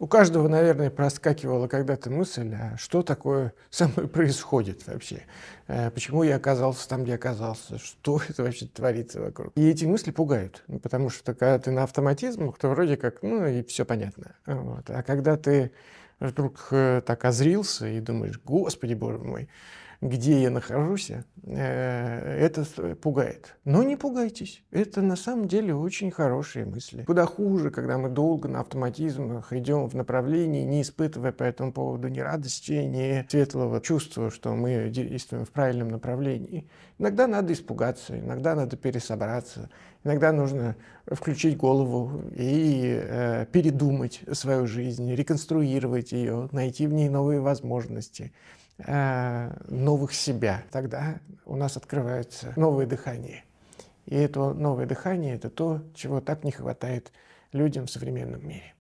У каждого, наверное, проскакивала когда-то мысль, а что такое со мной происходит вообще? Э, почему я оказался там, где оказался? Что это вообще творится вокруг? И эти мысли пугают, ну, потому что когда ты на автоматизмах, то вроде как, ну и все понятно. Вот. А когда ты вдруг э, так озрился и думаешь, господи, боже мой, где я нахожусь, э, это э, пугает. Но не пугайтесь, это на самом деле очень хорошие мысли. Куда хуже, когда мы долго на автоматизмах идем в направлении, не испытывая по этому поводу ни радости, ни светлого чувства, что мы действуем в правильном направлении. Иногда надо испугаться, иногда надо пересобраться, иногда нужно включить голову и э, передумать свою жизнь, реконструировать улучшить ее, найти в ней новые возможности, э, новых себя. Тогда у нас открывается новое дыхание. И это новое дыхание – это то, чего так не хватает людям в современном мире.